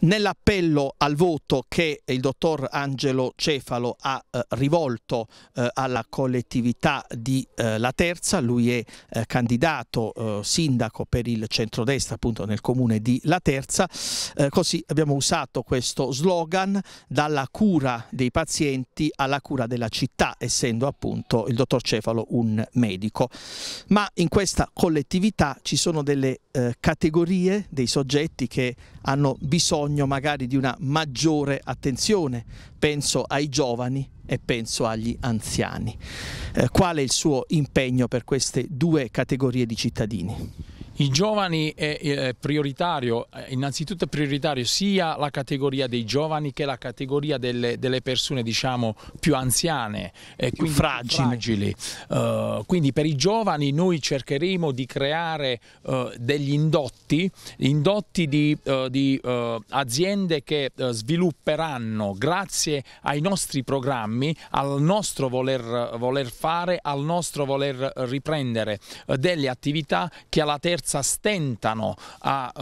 Nell'appello al voto che il dottor Angelo Cefalo ha eh, rivolto eh, alla collettività di eh, La Terza, lui è eh, candidato eh, sindaco per il centrodestra appunto nel comune di La Terza, eh, così abbiamo usato questo slogan dalla cura dei pazienti alla cura della città, essendo appunto il dottor Cefalo un medico. Ma in questa collettività ci sono delle categorie, dei soggetti che hanno bisogno bisogno magari di una maggiore attenzione, penso ai giovani e penso agli anziani. Eh, qual è il suo impegno per queste due categorie di cittadini? I giovani è prioritario, eh, innanzitutto è prioritario sia la categoria dei giovani che la categoria delle, delle persone diciamo, più anziane, e eh, quindi fragili. Uh, quindi per i giovani noi cercheremo di creare uh, degli indotti, indotti di, uh, di aziende che svilupperanno grazie ai nostri programmi, al nostro voler, voler fare, al nostro voler riprendere delle attività che alla terza forza stentano a, uh,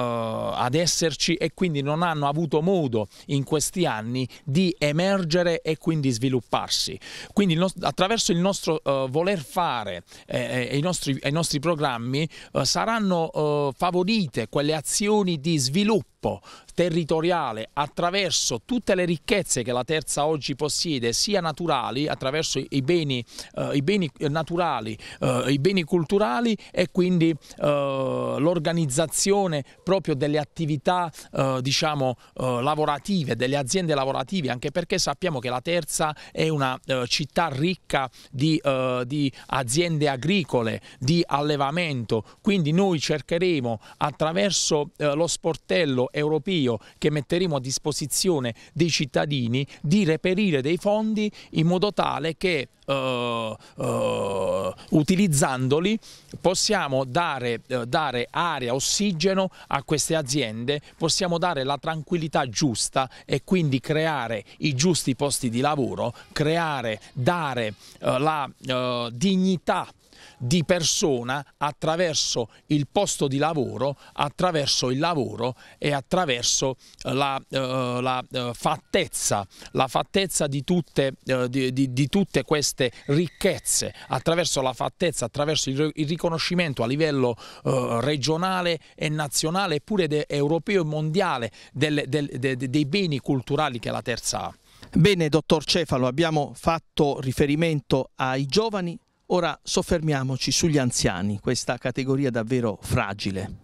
ad esserci e quindi non hanno avuto modo in questi anni di emergere e quindi svilupparsi. Quindi il nostro, attraverso il nostro uh, voler fare e eh, eh, i, nostri, i nostri programmi uh, saranno favorite quelle azioni di sviluppo territoriale attraverso tutte le ricchezze che la terza oggi possiede, sia naturali, attraverso i beni, eh, i beni naturali, eh, i beni culturali e quindi eh, l'organizzazione proprio delle attività eh, diciamo, eh, lavorative, delle aziende lavorative, anche perché sappiamo che la terza è una eh, città ricca di, di aziende agricole, di allevamento, quindi noi cercheremo attraverso lo sportello europeo invio che metteremo a disposizione dei cittadini di reperire dei fondi in modo tale che eh, eh, utilizzandoli possiamo dare, eh, dare aria, ossigeno a queste aziende, possiamo dare la tranquillità giusta e quindi creare i giusti posti di lavoro, creare, dare eh, la dignità di persona attraverso il posto di lavoro, attraverso il lavoro e attraverso la, eh, la, eh, fattezza, la fattezza di tutte, eh, di, di, di tutte queste queste ricchezze attraverso la fattezza, attraverso il, riconoscimento a livello eh, regionale e nazionale, eppure europeo e mondiale, del, del, de, de, dei beni culturali che la terza ha. Bene, dottor Cefalo, abbiamo fatto riferimento ai giovani, ora soffermiamoci sugli anziani, questa categoria davvero fragile.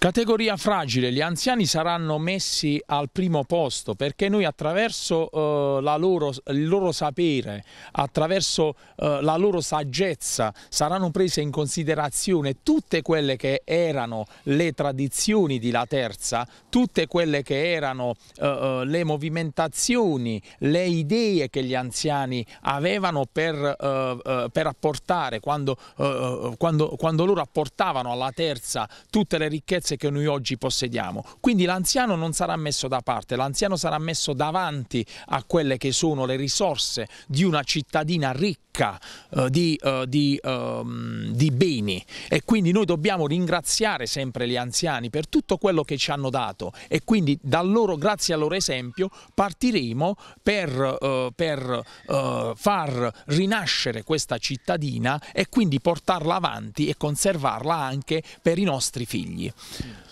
Categoria fragile, gli anziani saranno messi al primo posto perché noi attraverso eh, loro, il loro sapere, attraverso eh, la loro saggezza saranno prese in considerazione tutte quelle che erano le tradizioni di La Terza, tutte quelle che erano eh, eh le movimentazioni, le idee che gli anziani avevano per, eh, eh, per apportare quando, quando, quando loro apportavano alla Terza tutte le ricchezze ricchezze che noi oggi possediamo. Quindi l'anziano non sarà messo da parte, l'anziano sarà messo davanti a quelle che sono le risorse di una cittadina ricca eh, di, eh, di, eh, di beni e quindi noi dobbiamo ringraziare sempre gli anziani per tutto quello che ci hanno dato e quindi da loro, grazie al loro esempio partiremo per, eh, per eh, far rinascere questa cittadina e quindi portarla avanti e conservarla anche per i nostri figli. Yeah.